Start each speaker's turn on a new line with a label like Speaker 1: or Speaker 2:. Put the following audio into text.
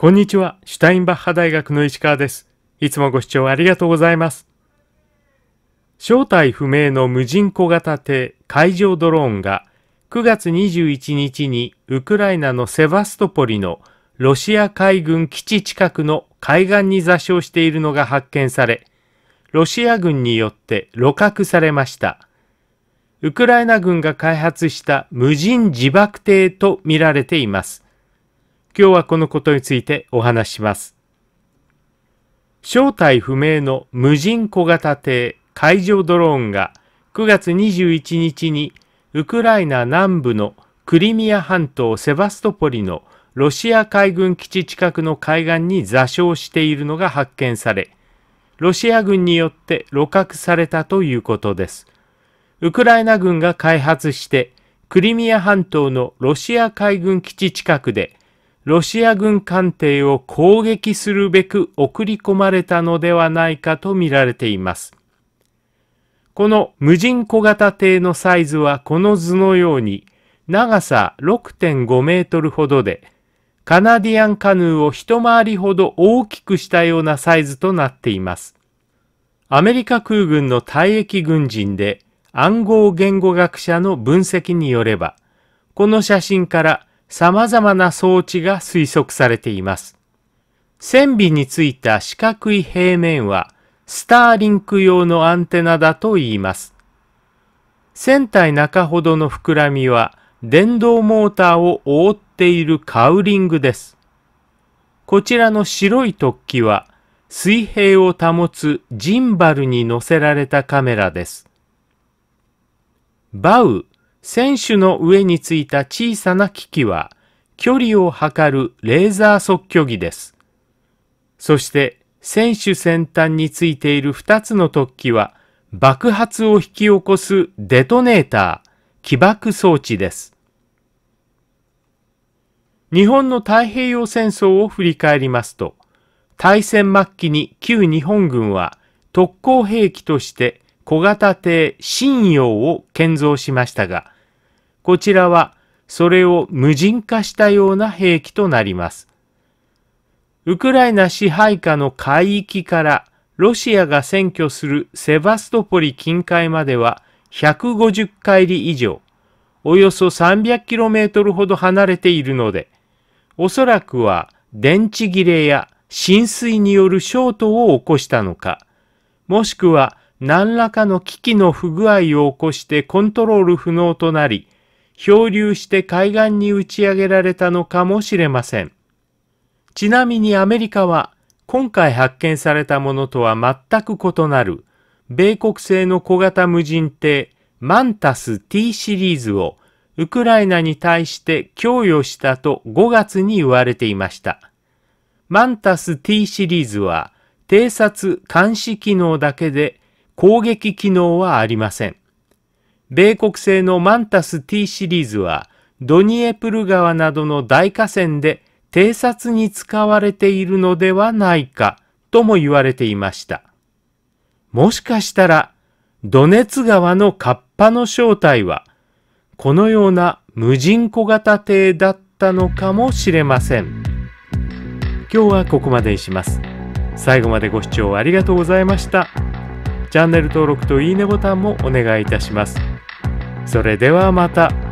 Speaker 1: こんにちは、シュタインバッハ大学の石川です。いつもご視聴ありがとうございます。正体不明の無人小型艇海上ドローンが9月21日にウクライナのセバストポリのロシア海軍基地近くの海岸に座礁しているのが発見され、ロシア軍によって露獲されました。ウクライナ軍が開発した無人自爆艇と見られています。今日はこのことについてお話します。正体不明の無人小型艇海上ドローンが9月21日にウクライナ南部のクリミア半島セバストポリのロシア海軍基地近くの海岸に座礁しているのが発見され、ロシア軍によって露獲されたということです。ウクライナ軍が開発して、クリミア半島のロシア海軍基地近くでロシア軍艦艇を攻撃するべく送り込まれたのではないかとみられています。この無人小型艇のサイズはこの図のように長さ6.5メートルほどでカナディアンカヌーを一回りほど大きくしたようなサイズとなっています。アメリカ空軍の退役軍人で暗号言語学者の分析によればこの写真から様々な装置が推測されています。船尾についた四角い平面は、スターリンク用のアンテナだと言います。船体中ほどの膨らみは、電動モーターを覆っているカウリングです。こちらの白い突起は、水平を保つジンバルに乗せられたカメラです。バウ選手の上についた小さな機器は、距離を測るレーザー測距儀です。そして、選手先端についている2つの突起は、爆発を引き起こすデトネーター、起爆装置です。日本の太平洋戦争を振り返りますと、大戦末期に旧日本軍は特攻兵器として小型艇信用を建造しましたが、こちらはそれを無人化したような兵器となります。ウクライナ支配下の海域からロシアが占拠するセバストポリ近海までは150海里以上、およそ 300km ほど離れているので、おそらくは電池切れや浸水によるショートを起こしたのか、もしくは何らかの機器の不具合を起こしてコントロール不能となり、漂流して海岸に打ち上げられたのかもしれません。ちなみにアメリカは、今回発見されたものとは全く異なる、米国製の小型無人艇、マンタス T シリーズを、ウクライナに対して供与したと5月に言われていました。マンタス T シリーズは、偵察・監視機能だけで攻撃機能はありません。米国製のマンタス T シリーズはドニエプル川などの大河川で偵察に使われているのではないかとも言われていました。もしかしたらドネツ川のカッパの正体はこのような無人小型艇だったのかもしれません。今日はここまでにします。最後までご視聴ありがとうございました。チャンネル登録といいねボタンもお願いいたします。それではまた。